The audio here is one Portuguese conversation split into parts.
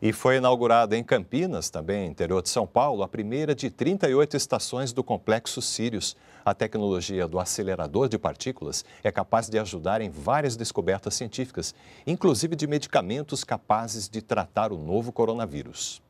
E foi inaugurada em Campinas, também interior de São Paulo, a primeira de 38 estações do complexo Sirius. A tecnologia do acelerador de partículas é capaz de ajudar em várias descobertas científicas, inclusive de medicamentos capazes de tratar o novo coronavírus.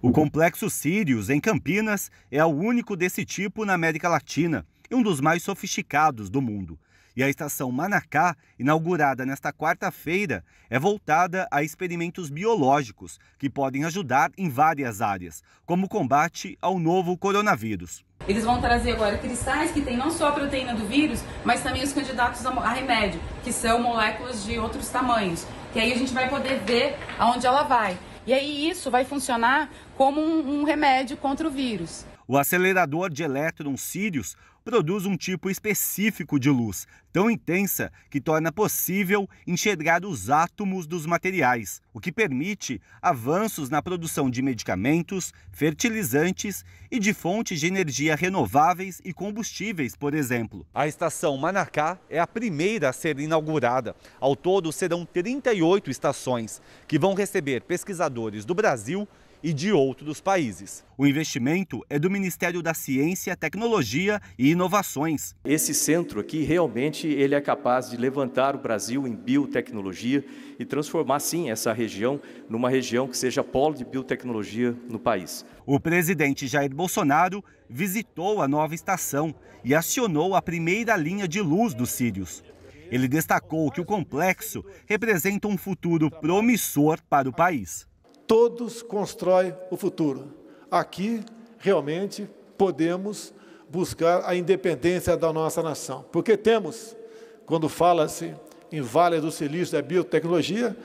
O complexo Sirius, em Campinas, é o único desse tipo na América Latina e um dos mais sofisticados do mundo e a estação Manacá, inaugurada nesta quarta-feira, é voltada a experimentos biológicos que podem ajudar em várias áreas, como o combate ao novo coronavírus. Eles vão trazer agora cristais que têm não só a proteína do vírus, mas também os candidatos a remédio, que são moléculas de outros tamanhos. Que aí a gente vai poder ver aonde ela vai. E aí isso vai funcionar como um, um remédio contra o vírus. O acelerador de elétrons sírios produz um tipo específico de luz, tão intensa que torna possível enxergar os átomos dos materiais, o que permite avanços na produção de medicamentos, fertilizantes e de fontes de energia renováveis e combustíveis, por exemplo. A estação Manacá é a primeira a ser inaugurada. Ao todo, serão 38 estações que vão receber pesquisadores do Brasil e de outros países. O investimento é do Ministério da Ciência, Tecnologia e Inovações. Esse centro aqui realmente ele é capaz de levantar o Brasil em biotecnologia e transformar sim essa região numa região que seja polo de biotecnologia no país. O presidente Jair Bolsonaro visitou a nova estação e acionou a primeira linha de luz dos Sírios. Ele destacou que o complexo representa um futuro promissor para o país. Todos constroem o futuro. Aqui, realmente, podemos buscar a independência da nossa nação. Porque temos, quando fala-se em Vale do Silício da biotecnologia,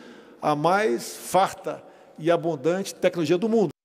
a mais farta e abundante tecnologia do mundo.